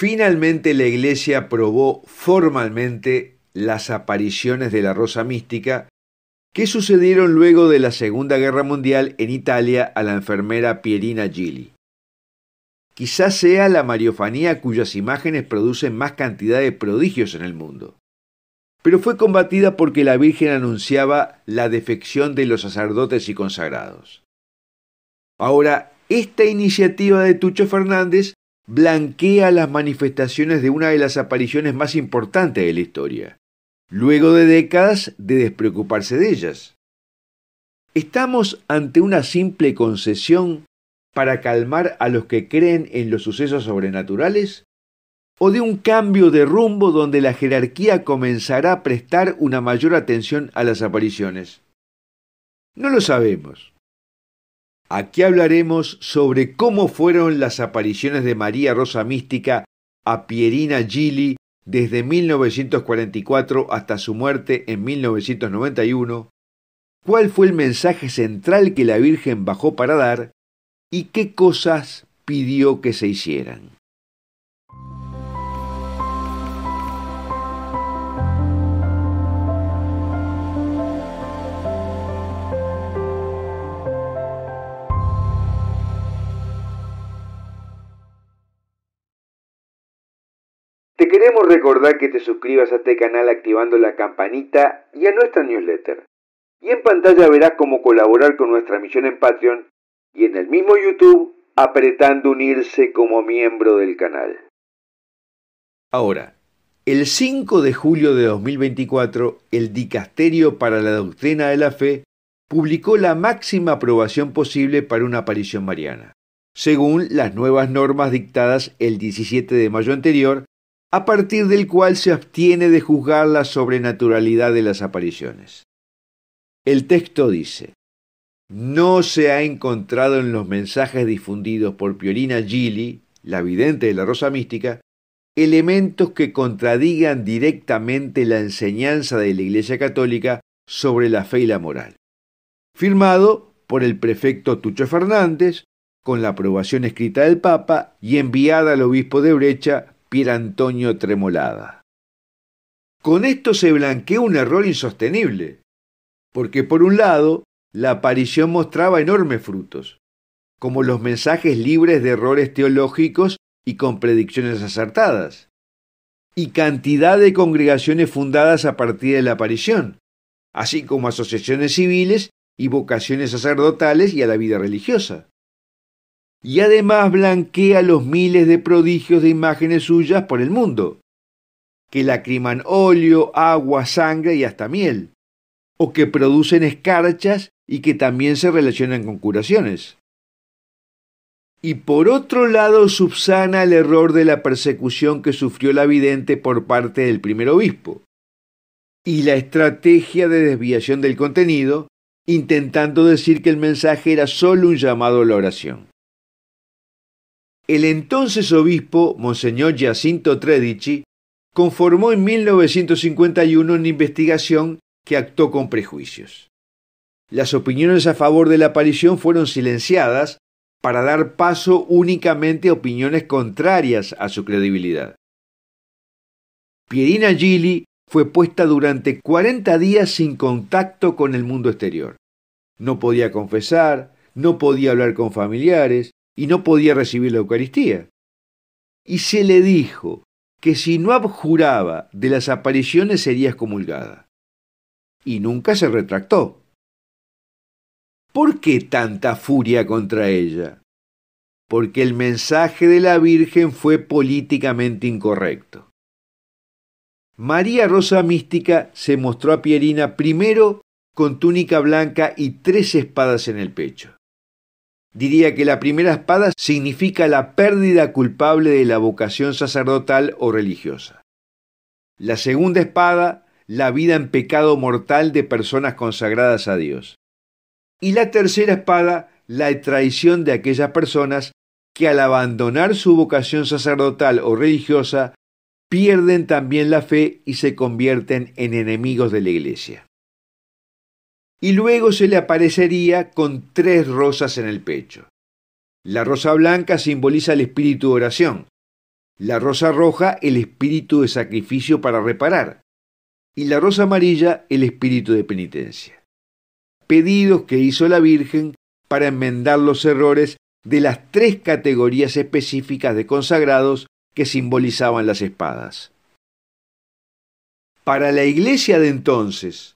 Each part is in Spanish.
Finalmente la Iglesia aprobó formalmente las apariciones de la Rosa Mística, que sucedieron luego de la Segunda Guerra Mundial en Italia a la enfermera Pierina Gili. Quizás sea la mariofanía cuyas imágenes producen más cantidad de prodigios en el mundo. Pero fue combatida porque la Virgen anunciaba la defección de los sacerdotes y consagrados. Ahora, esta iniciativa de Tucho Fernández blanquea las manifestaciones de una de las apariciones más importantes de la historia, luego de décadas de despreocuparse de ellas. ¿Estamos ante una simple concesión para calmar a los que creen en los sucesos sobrenaturales? ¿O de un cambio de rumbo donde la jerarquía comenzará a prestar una mayor atención a las apariciones? No lo sabemos. Aquí hablaremos sobre cómo fueron las apariciones de María Rosa Mística a Pierina Gili desde 1944 hasta su muerte en 1991, cuál fue el mensaje central que la Virgen bajó para dar y qué cosas pidió que se hicieran. recordar que te suscribas a este canal activando la campanita y a nuestra newsletter. Y en pantalla verás cómo colaborar con nuestra misión en Patreon y en el mismo YouTube apretando unirse como miembro del canal. Ahora, el 5 de julio de 2024, el Dicasterio para la Doctrina de la Fe publicó la máxima aprobación posible para una aparición mariana, según las nuevas normas dictadas el 17 de mayo anterior a partir del cual se abstiene de juzgar la sobrenaturalidad de las apariciones. El texto dice, no se ha encontrado en los mensajes difundidos por Piorina Gili, la vidente de la Rosa Mística, elementos que contradigan directamente la enseñanza de la Iglesia Católica sobre la fe y la moral. Firmado por el prefecto Tucho Fernández, con la aprobación escrita del Papa y enviada al obispo de Brecha Pier Antonio Tremolada. Con esto se blanqueó un error insostenible, porque por un lado, la aparición mostraba enormes frutos, como los mensajes libres de errores teológicos y con predicciones acertadas, y cantidad de congregaciones fundadas a partir de la aparición, así como asociaciones civiles y vocaciones sacerdotales y a la vida religiosa y además blanquea los miles de prodigios de imágenes suyas por el mundo, que lacriman óleo, agua, sangre y hasta miel, o que producen escarchas y que también se relacionan con curaciones. Y por otro lado subsana el error de la persecución que sufrió la vidente por parte del primer obispo, y la estrategia de desviación del contenido, intentando decir que el mensaje era solo un llamado a la oración el entonces obispo, Monseñor Giacinto Tredici, conformó en 1951 una investigación que actuó con prejuicios. Las opiniones a favor de la aparición fueron silenciadas para dar paso únicamente a opiniones contrarias a su credibilidad. Pierina Gili fue puesta durante 40 días sin contacto con el mundo exterior. No podía confesar, no podía hablar con familiares, y no podía recibir la Eucaristía. Y se le dijo que si no abjuraba de las apariciones sería excomulgada. Y nunca se retractó. ¿Por qué tanta furia contra ella? Porque el mensaje de la Virgen fue políticamente incorrecto. María Rosa Mística se mostró a Pierina primero con túnica blanca y tres espadas en el pecho diría que la primera espada significa la pérdida culpable de la vocación sacerdotal o religiosa. La segunda espada, la vida en pecado mortal de personas consagradas a Dios. Y la tercera espada, la traición de aquellas personas que al abandonar su vocación sacerdotal o religiosa, pierden también la fe y se convierten en enemigos de la Iglesia y luego se le aparecería con tres rosas en el pecho. La rosa blanca simboliza el espíritu de oración, la rosa roja el espíritu de sacrificio para reparar y la rosa amarilla el espíritu de penitencia. Pedidos que hizo la Virgen para enmendar los errores de las tres categorías específicas de consagrados que simbolizaban las espadas. Para la iglesia de entonces,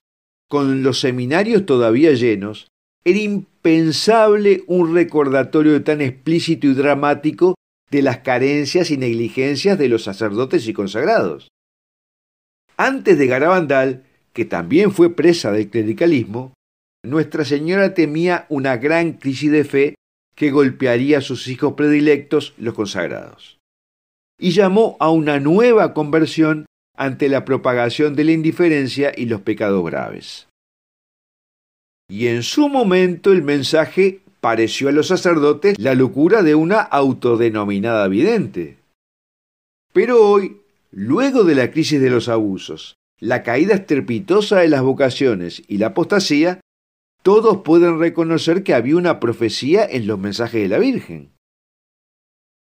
con los seminarios todavía llenos, era impensable un recordatorio tan explícito y dramático de las carencias y negligencias de los sacerdotes y consagrados. Antes de Garabandal, que también fue presa del clericalismo, Nuestra Señora temía una gran crisis de fe que golpearía a sus hijos predilectos, los consagrados. Y llamó a una nueva conversión ante la propagación de la indiferencia y los pecados graves. Y en su momento el mensaje pareció a los sacerdotes la locura de una autodenominada vidente. Pero hoy, luego de la crisis de los abusos, la caída estrepitosa de las vocaciones y la apostasía, todos pueden reconocer que había una profecía en los mensajes de la Virgen.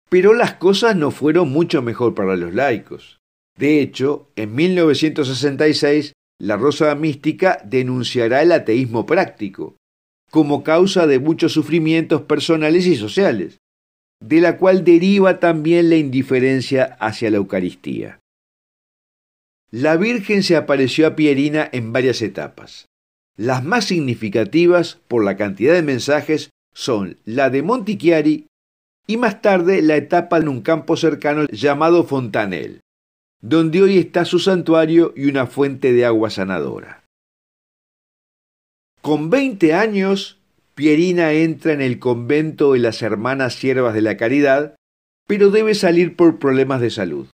Pero las cosas no fueron mucho mejor para los laicos. De hecho, en 1966, la Rosa Mística denunciará el ateísmo práctico, como causa de muchos sufrimientos personales y sociales, de la cual deriva también la indiferencia hacia la Eucaristía. La Virgen se apareció a Pierina en varias etapas. Las más significativas por la cantidad de mensajes son la de Montichiari y más tarde la etapa en un campo cercano llamado Fontanel donde hoy está su santuario y una fuente de agua sanadora. Con 20 años, Pierina entra en el convento de las Hermanas Siervas de la Caridad, pero debe salir por problemas de salud.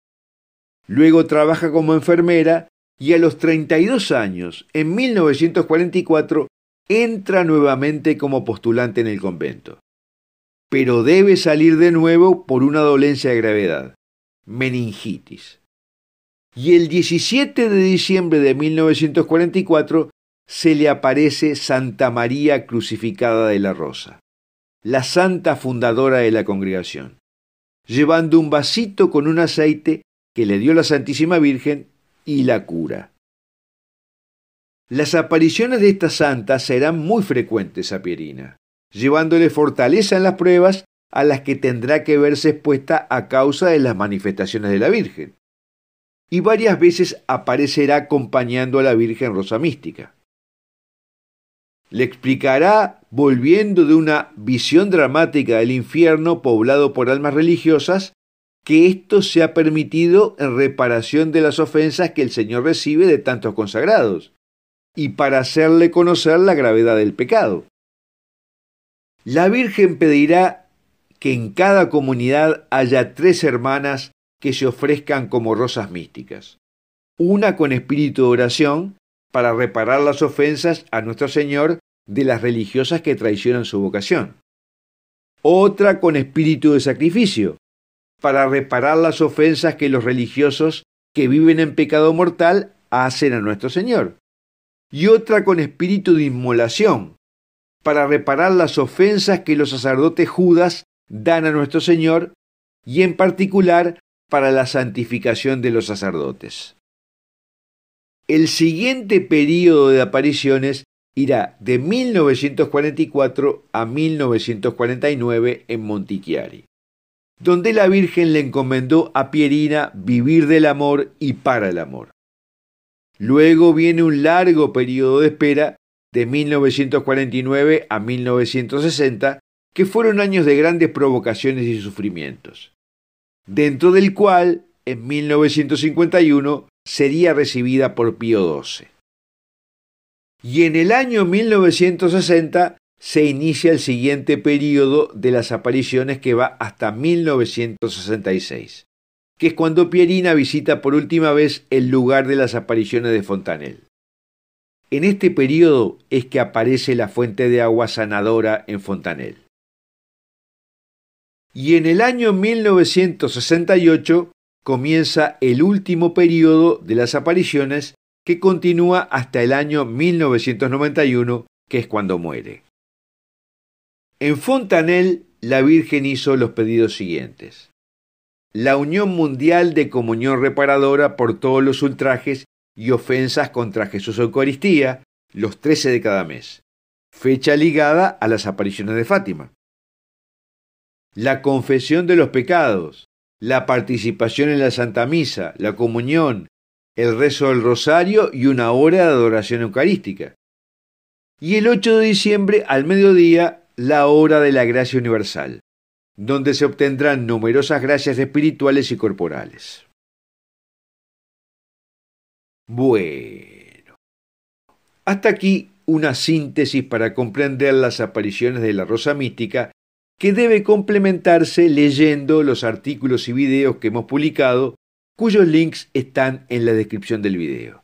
Luego trabaja como enfermera y a los 32 años, en 1944, entra nuevamente como postulante en el convento. Pero debe salir de nuevo por una dolencia de gravedad, meningitis y el 17 de diciembre de 1944 se le aparece Santa María Crucificada de la Rosa, la santa fundadora de la congregación, llevando un vasito con un aceite que le dio la Santísima Virgen y la cura. Las apariciones de esta santa serán muy frecuentes a Pierina, llevándole fortaleza en las pruebas a las que tendrá que verse expuesta a causa de las manifestaciones de la Virgen y varias veces aparecerá acompañando a la Virgen Rosa Mística. Le explicará volviendo de una visión dramática del infierno poblado por almas religiosas que esto se ha permitido en reparación de las ofensas que el Señor recibe de tantos consagrados, y para hacerle conocer la gravedad del pecado. La Virgen pedirá que en cada comunidad haya tres hermanas que se ofrezcan como rosas místicas. Una con espíritu de oración para reparar las ofensas a nuestro Señor de las religiosas que traicionan su vocación. Otra con espíritu de sacrificio, para reparar las ofensas que los religiosos que viven en pecado mortal hacen a nuestro Señor. Y otra con espíritu de inmolación, para reparar las ofensas que los sacerdotes judas dan a nuestro Señor, y en particular para la santificación de los sacerdotes. El siguiente período de apariciones irá de 1944 a 1949 en Montichiari, donde la Virgen le encomendó a Pierina vivir del amor y para el amor. Luego viene un largo período de espera de 1949 a 1960, que fueron años de grandes provocaciones y sufrimientos dentro del cual en 1951 sería recibida por Pío XII. Y en el año 1960 se inicia el siguiente periodo de las apariciones que va hasta 1966, que es cuando Pierina visita por última vez el lugar de las apariciones de Fontanel. En este periodo es que aparece la fuente de agua sanadora en Fontanel y en el año 1968 comienza el último periodo de las apariciones que continúa hasta el año 1991, que es cuando muere. En Fontanel, la Virgen hizo los pedidos siguientes. La Unión Mundial de Comunión Reparadora por todos los ultrajes y ofensas contra Jesús Eucaristía, los 13 de cada mes, fecha ligada a las apariciones de Fátima la confesión de los pecados, la participación en la Santa Misa, la comunión, el rezo del rosario y una hora de adoración eucarística. Y el 8 de diciembre, al mediodía, la hora de la gracia universal, donde se obtendrán numerosas gracias espirituales y corporales. Bueno, hasta aquí una síntesis para comprender las apariciones de la Rosa Mística que debe complementarse leyendo los artículos y videos que hemos publicado, cuyos links están en la descripción del video.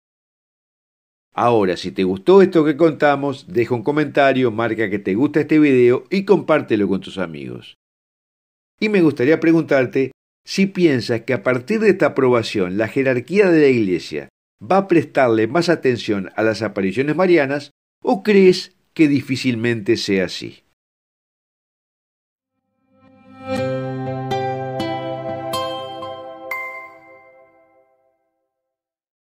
Ahora, si te gustó esto que contamos, deja un comentario, marca que te gusta este video y compártelo con tus amigos. Y me gustaría preguntarte si piensas que a partir de esta aprobación la jerarquía de la Iglesia va a prestarle más atención a las apariciones marianas o crees que difícilmente sea así.